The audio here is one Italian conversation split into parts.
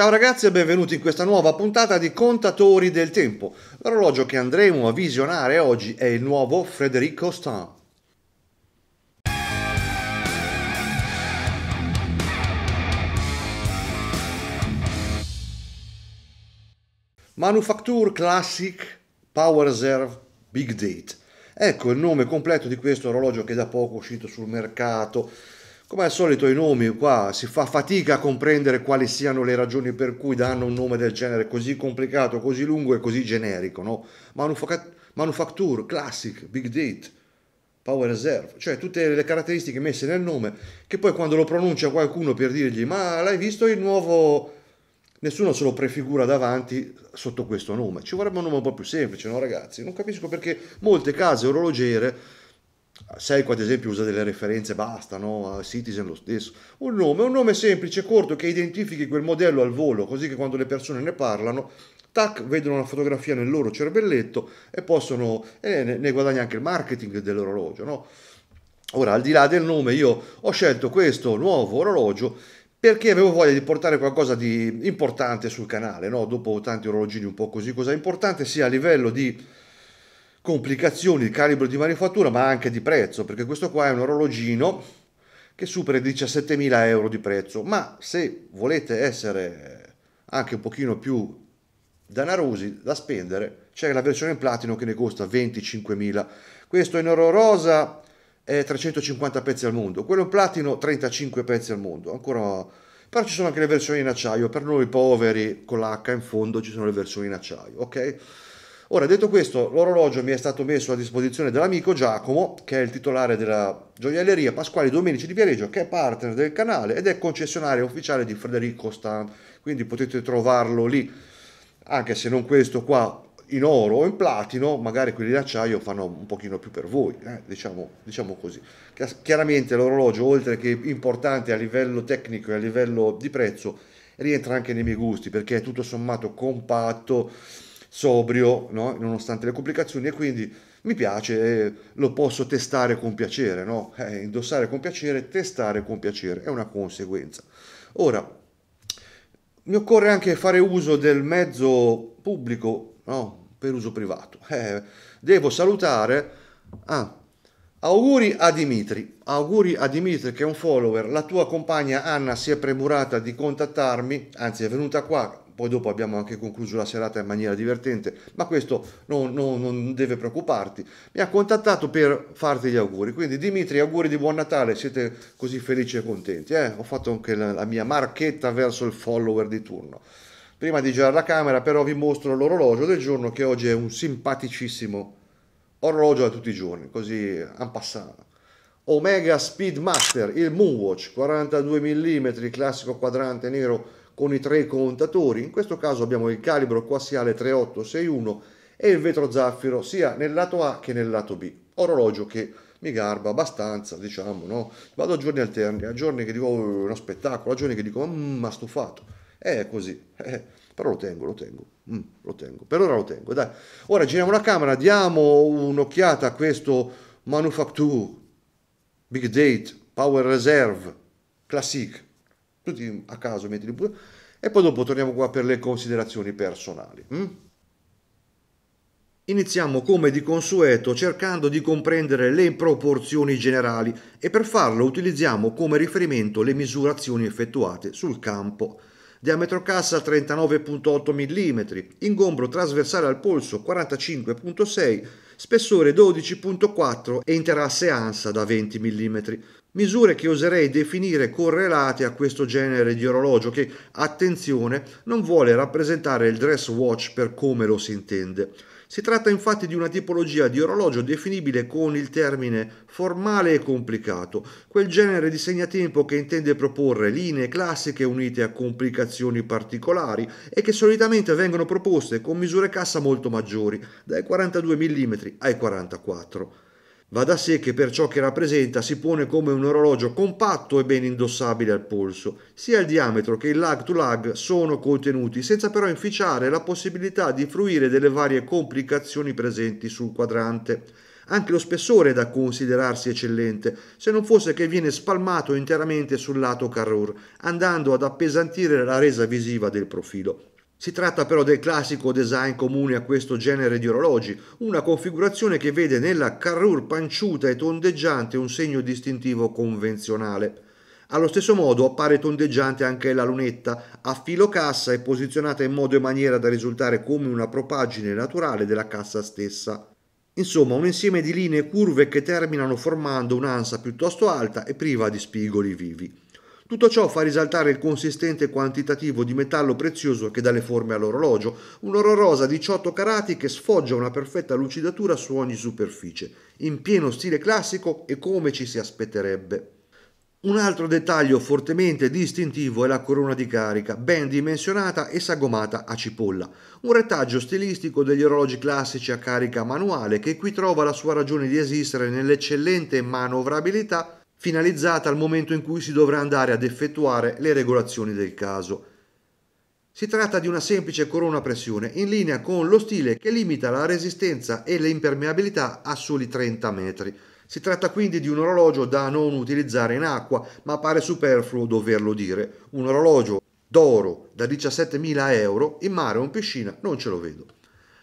Ciao ragazzi e benvenuti in questa nuova puntata di Contatori del Tempo. L'orologio che andremo a visionare oggi è il nuovo Frederico Stamp. Manufacture Classic Power Reserve Big Date. Ecco il nome completo di questo orologio che è da poco uscito sul mercato come al solito i nomi qua si fa fatica a comprendere quali siano le ragioni per cui danno un nome del genere così complicato, così lungo e così generico, no? manufacture, classic, big date, power reserve, cioè tutte le caratteristiche messe nel nome che poi quando lo pronuncia qualcuno per dirgli "Ma l'hai visto il nuovo Nessuno se lo prefigura davanti sotto questo nome. Ci vorrebbe un nome un po' più semplice, no ragazzi? Non capisco perché molte case orologiere Seiko ad esempio usa delle referenze, basta, no? Citizen lo stesso. Un nome, un nome semplice, corto, che identifichi quel modello al volo, così che quando le persone ne parlano, tac, vedono una fotografia nel loro cervelletto e possono, eh, ne, guadagna anche il marketing dell'orologio, no? Ora, al di là del nome, io ho scelto questo nuovo orologio perché avevo voglia di portare qualcosa di importante sul canale, no? Dopo tanti orologini un po' così, cosa importante sia a livello di complicazioni di calibro di manifattura ma anche di prezzo, perché questo qua è un orologino che supera i 17.000 euro di prezzo, ma se volete essere anche un pochino più danarosi da spendere, c'è la versione in platino che ne costa 25.000. Questo in oro rosa è 350 pezzi al mondo, quello in platino 35 pezzi al mondo, ancora però ci sono anche le versioni in acciaio, per noi poveri con l'H in fondo ci sono le versioni in acciaio, ok? Ora, detto questo, l'orologio mi è stato messo a disposizione dell'amico Giacomo, che è il titolare della gioielleria Pasquali Domenici di Viareggio, che è partner del canale ed è concessionario ufficiale di Federico Stamp, quindi potete trovarlo lì, anche se non questo qua in oro o in platino, magari quelli d'acciaio fanno un pochino più per voi, eh? diciamo, diciamo, così. Chiaramente l'orologio, oltre che importante a livello tecnico e a livello di prezzo, rientra anche nei miei gusti perché è tutto sommato compatto sobrio, no? nonostante le complicazioni, e quindi mi piace e lo posso testare con piacere, no? eh, indossare con piacere, testare con piacere, è una conseguenza. Ora, mi occorre anche fare uso del mezzo pubblico no? per uso privato. Eh, devo salutare... Ah, Auguri a Dimitri, auguri a Dimitri che è un follower, la tua compagna Anna si è premurata di contattarmi, anzi è venuta qua poi dopo abbiamo anche concluso la serata in maniera divertente, ma questo non, non, non deve preoccuparti. Mi ha contattato per farti gli auguri, quindi Dimitri auguri di buon Natale, siete così felici e contenti. Eh? Ho fatto anche la, la mia marchetta verso il follower di turno. Prima di girare la camera però vi mostro l'orologio del giorno che oggi è un simpaticissimo orologio da tutti i giorni, così en passant. Omega Speedmaster, il Moonwatch, 42 mm, classico quadrante nero con i tre contatori, in questo caso abbiamo il calibro quassiale 3861 e il vetro zaffiro sia nel lato A che nel lato B, orologio che mi garba abbastanza, diciamo, no? Vado a giorni alterni, a giorni che dico oh, uno spettacolo, a giorni che dico mm, ma stufato. Eh, è così, eh, però lo tengo, lo tengo, mm, lo tengo, per ora lo tengo, dai. Ora giriamo la camera, diamo un'occhiata a questo Manufacture, Big Date, Power Reserve, Classique tutti a caso mettili pure. E poi dopo torniamo qua per le considerazioni personali. Hm? Iniziamo come di consueto cercando di comprendere le proporzioni generali e per farlo utilizziamo come riferimento le misurazioni effettuate sul campo. Diametro cassa 39.8 mm, ingombro trasversale al polso 45.6, spessore 12.4 e interasse ansa da 20 mm misure che oserei definire correlate a questo genere di orologio che, attenzione, non vuole rappresentare il dress watch per come lo si intende. Si tratta infatti di una tipologia di orologio definibile con il termine formale e complicato, quel genere di segnatempo che intende proporre linee classiche unite a complicazioni particolari e che solitamente vengono proposte con misure cassa molto maggiori, dai 42 mm ai 44 mm. Va da sé che per ciò che rappresenta si pone come un orologio compatto e ben indossabile al polso. Sia il diametro che il lag to lag sono contenuti, senza però inficiare la possibilità di fruire delle varie complicazioni presenti sul quadrante. Anche lo spessore è da considerarsi eccellente, se non fosse che viene spalmato interamente sul lato Carrur, andando ad appesantire la resa visiva del profilo. Si tratta però del classico design comune a questo genere di orologi, una configurazione che vede nella carrure panciuta e tondeggiante un segno distintivo convenzionale. Allo stesso modo appare tondeggiante anche la lunetta, a filo cassa e posizionata in modo e maniera da risultare come una propaggine naturale della cassa stessa. Insomma, un insieme di linee curve che terminano formando un'ansa piuttosto alta e priva di spigoli vivi. Tutto ciò fa risaltare il consistente quantitativo di metallo prezioso che dà le forme all'orologio, un un'oro rosa 18 carati che sfoggia una perfetta lucidatura su ogni superficie, in pieno stile classico e come ci si aspetterebbe. Un altro dettaglio fortemente distintivo è la corona di carica, ben dimensionata e sagomata a cipolla, un retaggio stilistico degli orologi classici a carica manuale che qui trova la sua ragione di esistere nell'eccellente manovrabilità finalizzata al momento in cui si dovrà andare ad effettuare le regolazioni del caso. Si tratta di una semplice corona pressione in linea con lo stile che limita la resistenza e l'impermeabilità a soli 30 metri. Si tratta quindi di un orologio da non utilizzare in acqua, ma pare superfluo doverlo dire. Un orologio d'oro da 17.000 euro in mare o in piscina non ce lo vedo.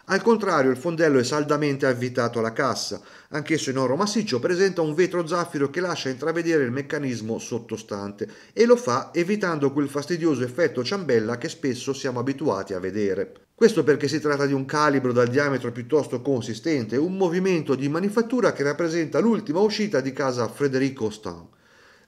Al contrario, il fondello è saldamente avvitato alla cassa, anch'esso in oro massiccio presenta un vetro zaffiro che lascia intravedere il meccanismo sottostante e lo fa evitando quel fastidioso effetto ciambella che spesso siamo abituati a vedere. Questo perché si tratta di un calibro dal diametro piuttosto consistente, un movimento di manifattura che rappresenta l'ultima uscita di casa Frederico Stan.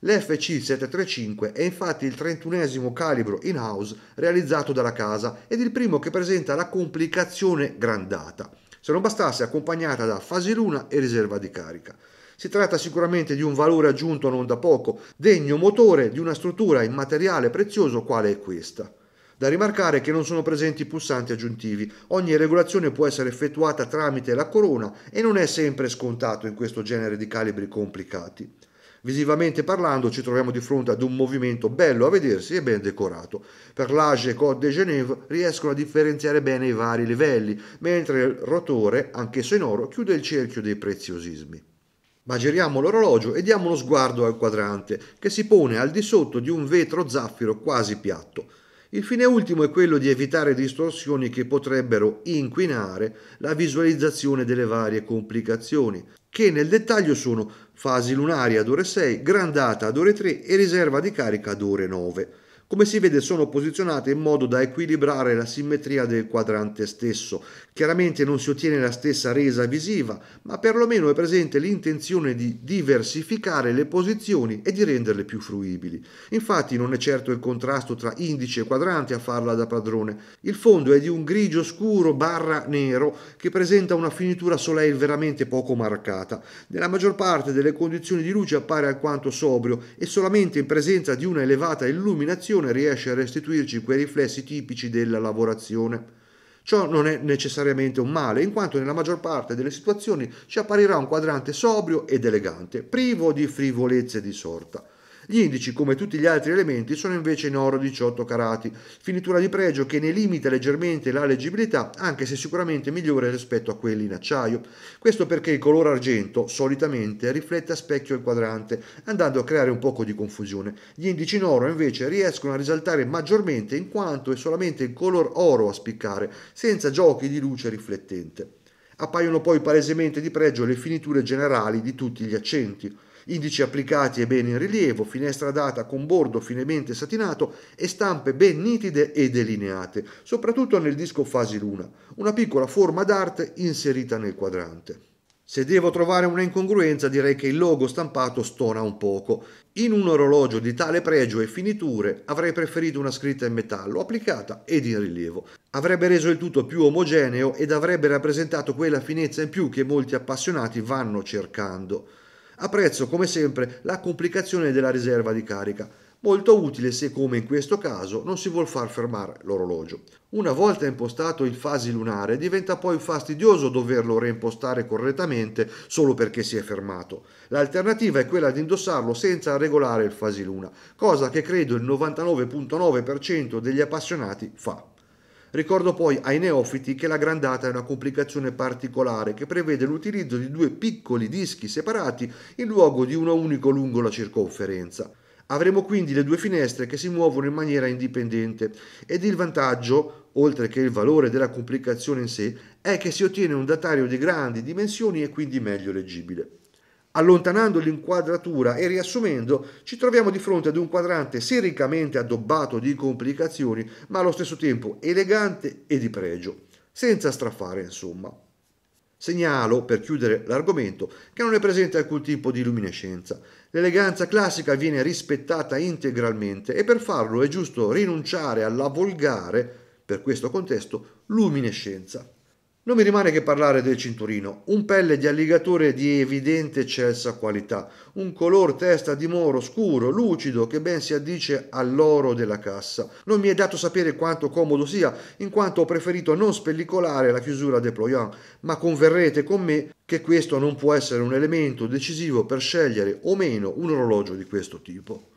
L'FC735 è infatti il 31 calibro in-house realizzato dalla casa ed il primo che presenta la complicazione grandata, se non bastasse accompagnata da fase luna e riserva di carica. Si tratta sicuramente di un valore aggiunto non da poco, degno motore di una struttura in materiale prezioso quale è questa. Da rimarcare che non sono presenti pulsanti aggiuntivi, ogni regolazione può essere effettuata tramite la corona e non è sempre scontato in questo genere di calibri complicati. Visivamente parlando ci troviamo di fronte ad un movimento bello a vedersi e ben decorato. Per l'Age e Côte de Genève riescono a differenziare bene i vari livelli, mentre il rotore, anch'esso in oro, chiude il cerchio dei preziosismi. Ma giriamo l'orologio e diamo uno sguardo al quadrante, che si pone al di sotto di un vetro zaffiro quasi piatto. Il fine ultimo è quello di evitare distorsioni che potrebbero inquinare la visualizzazione delle varie complicazioni, che nel dettaglio sono fasi lunari ad ore 6, grandata ad ore 3 e riserva di carica ad ore 9. Come si vede sono posizionate in modo da equilibrare la simmetria del quadrante stesso. Chiaramente non si ottiene la stessa resa visiva, ma perlomeno è presente l'intenzione di diversificare le posizioni e di renderle più fruibili. Infatti non è certo il contrasto tra indice e quadrante a farla da padrone. Il fondo è di un grigio scuro barra nero che presenta una finitura soleil veramente poco marcata. Nella maggior parte delle condizioni di luce appare alquanto sobrio e solamente in presenza di una elevata illuminazione produzione riesce a restituirci quei riflessi tipici della lavorazione. Ciò non è necessariamente un male, in quanto nella maggior parte delle situazioni ci apparirà un quadrante sobrio ed elegante, privo di frivolezze di sorta. Gli indici, come tutti gli altri elementi, sono invece in oro 18 carati, finitura di pregio che ne limita leggermente la leggibilità, anche se sicuramente migliore rispetto a quelli in acciaio. Questo perché il colore argento solitamente riflette a specchio il quadrante, andando a creare un poco di confusione. Gli indici in oro invece riescono a risaltare maggiormente in quanto è solamente il color oro a spiccare, senza giochi di luce riflettente. Appaiono poi palesemente di pregio le finiture generali di tutti gli accenti indici applicati e ben in rilievo, finestra data con bordo finemente satinato e stampe ben nitide e delineate, soprattutto nel disco Fasi Luna, una piccola forma d'arte inserita nel quadrante. Se devo trovare una incongruenza direi che il logo stampato stona un poco. In un orologio di tale pregio e finiture avrei preferito una scritta in metallo applicata ed in rilievo. Avrebbe reso il tutto più omogeneo ed avrebbe rappresentato quella finezza in più che molti appassionati vanno cercando. Apprezzo come sempre la complicazione della riserva di carica, molto utile se come in questo caso non si vuol far fermare l'orologio. Una volta impostato il fasi lunare diventa poi fastidioso doverlo reimpostare correttamente solo perché si è fermato. L'alternativa è quella di indossarlo senza regolare il fasi luna, cosa che credo il 99.9% degli appassionati fa. Ricordo poi ai neofiti che la grandata è una complicazione particolare che prevede l'utilizzo di due piccoli dischi separati in luogo di uno unico lungo la circonferenza. Avremo quindi le due finestre che si muovono in maniera indipendente ed il vantaggio, oltre che il valore della complicazione in sé, è che si ottiene un datario di grandi dimensioni e quindi meglio leggibile. Allontanando l'inquadratura e riassumendo, ci troviamo di fronte ad un quadrante sericamente addobbato di complicazioni, ma allo stesso tempo elegante e di pregio, senza strafare insomma. Segnalo, per chiudere l'argomento, che non è presente alcun tipo di luminescenza. L'eleganza classica viene rispettata integralmente e per farlo è giusto rinunciare alla volgare, per questo contesto, luminescenza. Non mi rimane che parlare del cinturino, un pelle di alligatore di evidente eccelsa qualità, un color testa di moro scuro, lucido, che ben si addice all'oro della cassa. Non mi è dato sapere quanto comodo sia, in quanto ho preferito non spellicolare la chiusura deployant, ma converrete con me che questo non può essere un elemento decisivo per scegliere o meno un orologio di questo tipo.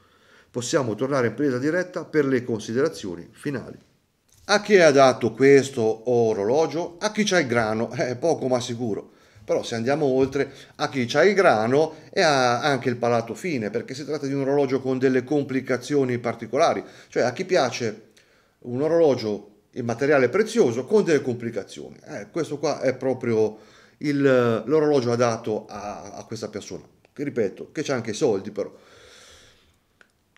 Possiamo tornare in presa diretta per le considerazioni finali. A chi è adatto questo orologio? A chi c'ha il grano, è eh, poco ma sicuro. Però se andiamo oltre, a chi c'ha il grano e ha anche il palato fine, perché si tratta di un orologio con delle complicazioni particolari. Cioè a chi piace un orologio in materiale prezioso con delle complicazioni. Eh, questo qua è proprio il, l'orologio adatto a, a questa persona. Che ripeto, che c'ha anche i soldi però.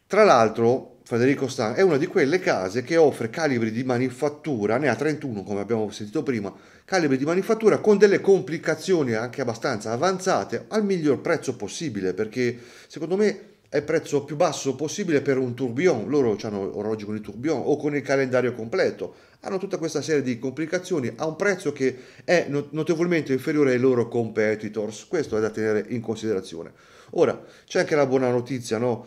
Tra l'altro, Federico Stan, è una di quelle case che offre calibri di manifattura, ne ha 31 come abbiamo sentito prima, calibri di manifattura con delle complicazioni anche abbastanza avanzate al miglior prezzo possibile perché secondo me è il prezzo più basso possibile per un tourbillon, loro hanno orologi con il tourbillon o con il calendario completo, hanno tutta questa serie di complicazioni a un prezzo che è notevolmente inferiore ai loro competitors, questo è da tenere in considerazione. Ora, c'è anche la buona notizia, no?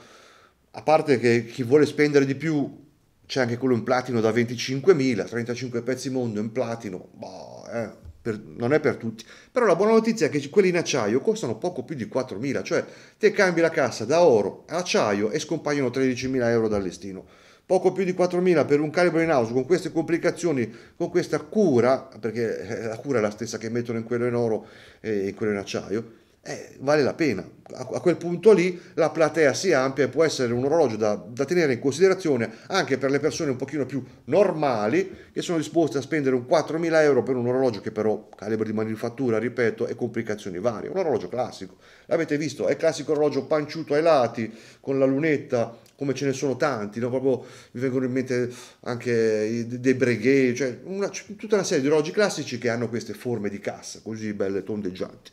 a parte che chi vuole spendere di più c'è anche quello in platino da 25.000, 35 pezzi mondo in platino, boh, eh, per, non è per tutti. Però la buona notizia è che quelli in acciaio costano poco più di 4.000, cioè te cambi la cassa da oro a acciaio e scompaiono 13.000 euro dal listino. Poco più di 4.000 per un calibro in house con queste complicazioni, con questa cura, perché eh, la cura è la stessa che mettono in quello in oro e in quello in acciaio, eh, vale la pena. A, a, quel punto lì la platea si ampia e può essere un orologio da, da, tenere in considerazione anche per le persone un pochino più normali che sono disposte a spendere un 4.000 euro per un orologio che però calibro di manifattura, ripeto, e complicazioni varie. Un orologio classico, l'avete visto, è il classico orologio panciuto ai lati con la lunetta come ce ne sono tanti, no? proprio mi vengono in mente anche dei breguet, cioè una, tutta una serie di orologi classici che hanno queste forme di cassa così belle tondeggianti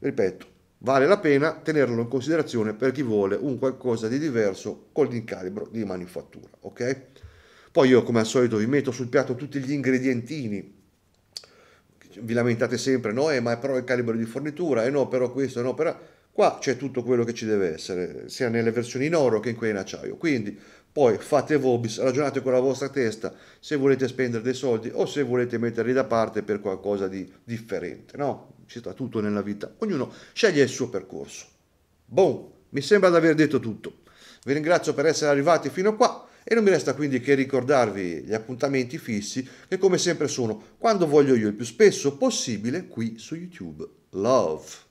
ripeto, vale la pena tenerlo in considerazione per chi vuole un qualcosa di diverso col incalibro di manifattura, ok? Poi io come al solito vi metto sul piatto tutti gli ingredientini. Vi lamentate sempre, no, eh, ma però il calibro di fornitura, e eh, no, però questo, no, però... Qua c'è tutto quello che ci deve essere, sia nelle versioni in oro che in quelle in acciaio. Quindi poi fate vobis, ragionate con la vostra testa se volete spendere dei soldi o se volete metterli da parte per qualcosa di differente, no? ci sta tutto nella vita, ognuno sceglie il suo percorso. Boom, mi sembra di aver detto tutto. Vi ringrazio per essere arrivati fino a qua e non mi resta quindi che ricordarvi gli appuntamenti fissi che come sempre sono quando voglio io il più spesso possibile qui su YouTube. Love.